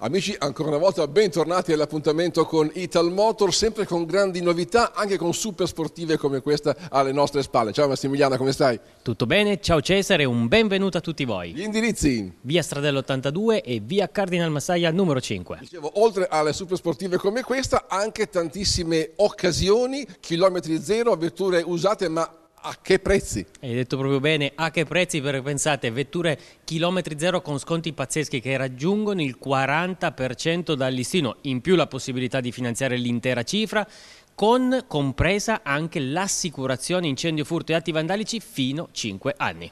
Amici, ancora una volta bentornati all'appuntamento con Ital Motor, sempre con grandi novità, anche con super sportive come questa alle nostre spalle. Ciao Massimiliano, come stai? Tutto bene, ciao Cesare, un benvenuto a tutti voi. Gli indirizzi? Via Stradella 82 e via Cardinal Massaia numero 5. Dicevo, oltre alle super sportive come questa, anche tantissime occasioni, chilometri zero, vetture usate, ma a che prezzi? Hai detto proprio bene, a che prezzi? Perché pensate, vetture chilometri zero con sconti pazzeschi che raggiungono il 40% dal listino, in più la possibilità di finanziare l'intera cifra, con compresa anche l'assicurazione incendio, furto e atti vandalici fino a 5 anni.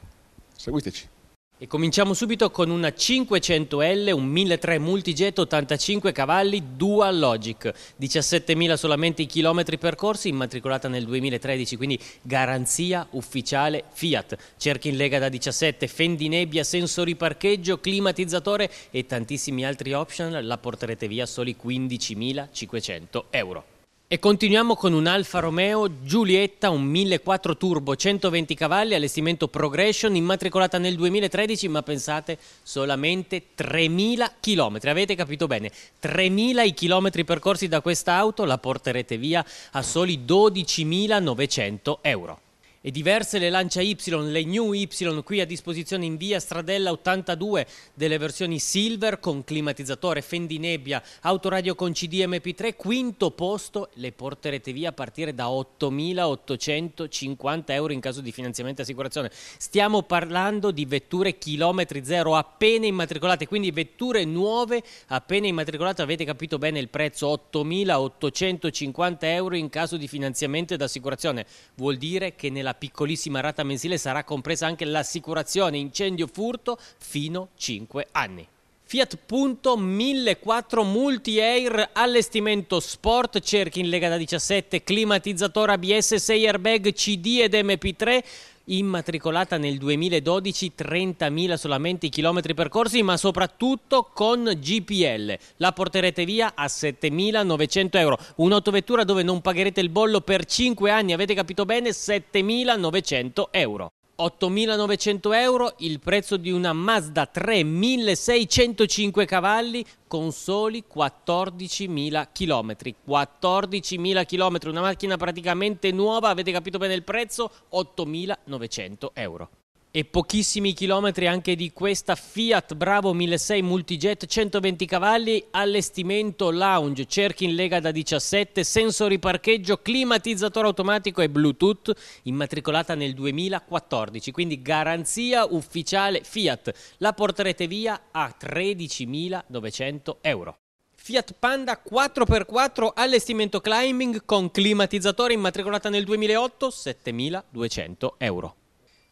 Seguiteci. E cominciamo subito con una 500L, un 1.300 multijet 85 cavalli dual logic, 17.000 solamente i chilometri percorsi, immatricolata nel 2013, quindi garanzia ufficiale Fiat. Cerchi in lega da 17, fendi nebbia, sensori parcheggio, climatizzatore e tantissimi altri option, la porterete via soli 15.500 euro. E continuiamo con un Alfa Romeo Giulietta, un 1.4 turbo, 120 cavalli, allestimento Progression, immatricolata nel 2013, ma pensate solamente 3.000 km. Avete capito bene, 3.000 i chilometri percorsi da quest'auto la porterete via a soli 12.900 euro e diverse le Lancia Y, le New Y qui a disposizione in via Stradella 82 delle versioni Silver con climatizzatore, fendinebbia, autoradio con CD MP3, quinto posto le porterete via a partire da 8.850 euro in caso di finanziamento e assicurazione. Stiamo parlando di vetture chilometri zero appena immatricolate, quindi vetture nuove appena immatricolate, avete capito bene il prezzo 8.850 euro in caso di finanziamento ed assicurazione. Vuol dire che nella piccolissima rata mensile sarà compresa anche l'assicurazione incendio furto fino 5 anni. Fiat Punto 1004 Multi-Air allestimento sport, cerchi in Lega da 17, climatizzatore ABS, 6 airbag CD ed MP3, immatricolata nel 2012, 30.000 solamente i chilometri percorsi, ma soprattutto con GPL. La porterete via a 7.900 euro. Un'autovettura dove non pagherete il bollo per 5 anni, avete capito bene, 7.900 euro. 8.900 euro il prezzo di una Mazda 3 1605 cavalli con soli 14.000 km. 14.000 km, una macchina praticamente nuova, avete capito bene il prezzo? 8.900 euro e pochissimi chilometri anche di questa Fiat Bravo 1600 Multijet 120 cavalli, allestimento lounge, cerchi in lega da 17, sensori parcheggio, climatizzatore automatico e Bluetooth, immatricolata nel 2014, quindi garanzia ufficiale Fiat. La porterete via a 13.900 euro. Fiat Panda 4x4 allestimento climbing con climatizzatore immatricolata nel 2008 7.200 euro.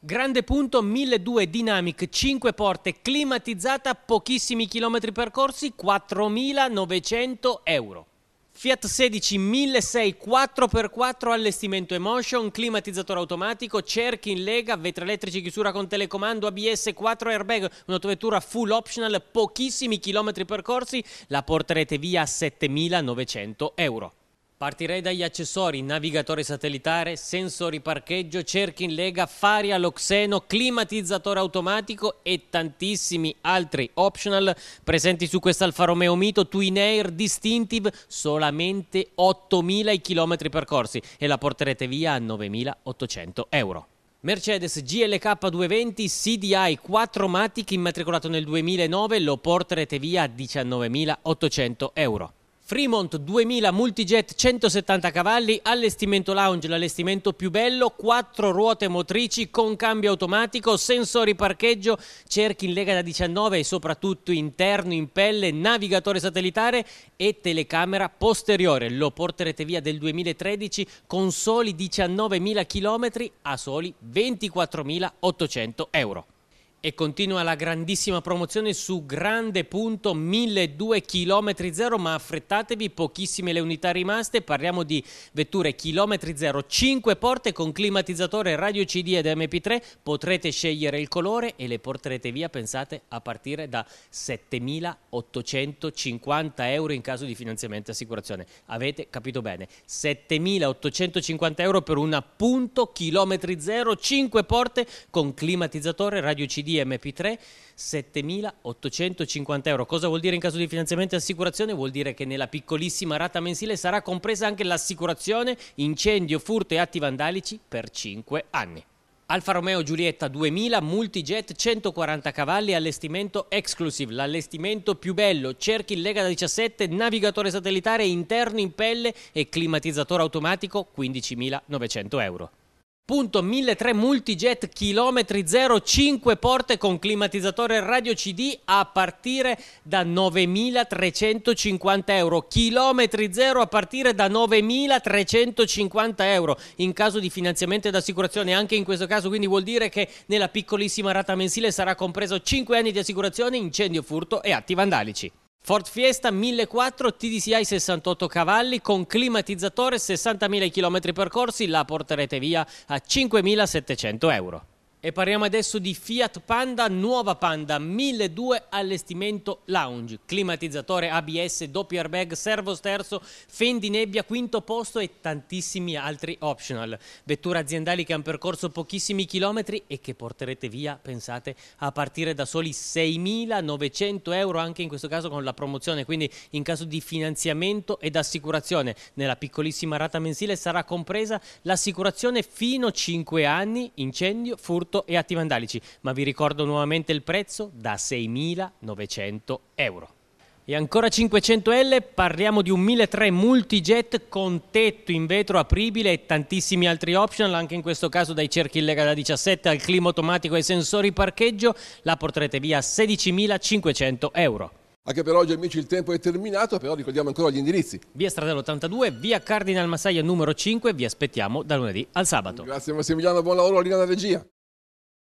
Grande punto, 1200 Dynamic, 5 porte, climatizzata, pochissimi chilometri percorsi, 4.900 euro. Fiat 16 1006 4x4 allestimento Emotion, climatizzatore automatico, cerchi in lega, vetri elettrici, chiusura con telecomando, ABS, 4 airbag, un'autovettura full optional, pochissimi chilometri percorsi, la porterete via a 7.900 euro. Partirei dagli accessori, navigatore satellitare, sensori parcheggio, cerchi in lega, fari all'oxeno, climatizzatore automatico e tantissimi altri optional presenti su questa Alfa Romeo Mito Twin Air Distinctive, solamente 8.000 i chilometri percorsi e la porterete via a 9.800 euro. Mercedes GLK 220 CDI 4 Matic immatricolato nel 2009 lo porterete via a 19.800 euro. Fremont 2000 multijet 170 cavalli, allestimento lounge, l'allestimento più bello, quattro ruote motrici con cambio automatico, sensori parcheggio, cerchi in lega da 19 e soprattutto interno in pelle, navigatore satellitare e telecamera posteriore. Lo porterete via del 2013 con soli 19.000 km a soli 24.800 euro. E continua la grandissima promozione su grande punto 1002 km 0, ma affrettatevi, pochissime le unità rimaste, parliamo di vetture chilometri 0, 5 porte con climatizzatore radio CD ed MP3, potrete scegliere il colore e le porterete via, pensate, a partire da 7.850 euro in caso di finanziamento e assicurazione. Avete capito bene, 7.850 euro per un appunto chilometri 0, 5 porte con climatizzatore radio CD MP3 7.850 euro. Cosa vuol dire in caso di finanziamento e assicurazione? Vuol dire che nella piccolissima rata mensile sarà compresa anche l'assicurazione incendio, furto e atti vandalici per 5 anni. Alfa Romeo Giulietta 2000 multijet 140 cavalli allestimento exclusive, l'allestimento più bello, cerchi Lega da 17, navigatore satellitare interno in pelle e climatizzatore automatico 15.900 euro. Punto 1003 multijet chilometri 0 5 porte con climatizzatore radio CD a partire da 9.350 euro. Chilometri 0 a partire da 9.350 euro in caso di finanziamento ed assicurazione. Anche in questo caso quindi vuol dire che nella piccolissima rata mensile sarà compreso 5 anni di assicurazione, incendio, furto e atti vandalici. Ford Fiesta 1400 TDCI 68 cavalli con climatizzatore 60.000 km percorsi la porterete via a 5.700 euro. E parliamo adesso di Fiat Panda, nuova Panda, 1200 allestimento lounge, climatizzatore ABS, doppio airbag, servo sterzo, fendi nebbia, quinto posto e tantissimi altri optional. Vetture aziendali che hanno percorso pochissimi chilometri e che porterete via, pensate, a partire da soli 6.900 euro, anche in questo caso con la promozione, quindi in caso di finanziamento ed assicurazione. Nella piccolissima rata mensile sarà compresa l'assicurazione fino a 5 anni, incendio, furto, Casalotto e Atti Vandalici, ma vi ricordo nuovamente il prezzo da 6.900 euro. E ancora 500L, parliamo di un 1.300 multijet con tetto in vetro apribile e tantissimi altri optional, anche in questo caso dai cerchi in lega da 17 al clima automatico e sensori parcheggio, la porterete via a 16.500 euro. Anche per oggi amici il tempo è terminato, però ricordiamo ancora gli indirizzi. Via Stradale 82, via Cardinal Massaia numero 5, vi aspettiamo da lunedì al sabato. Grazie Massimiliano, buon lavoro alla linea della regia.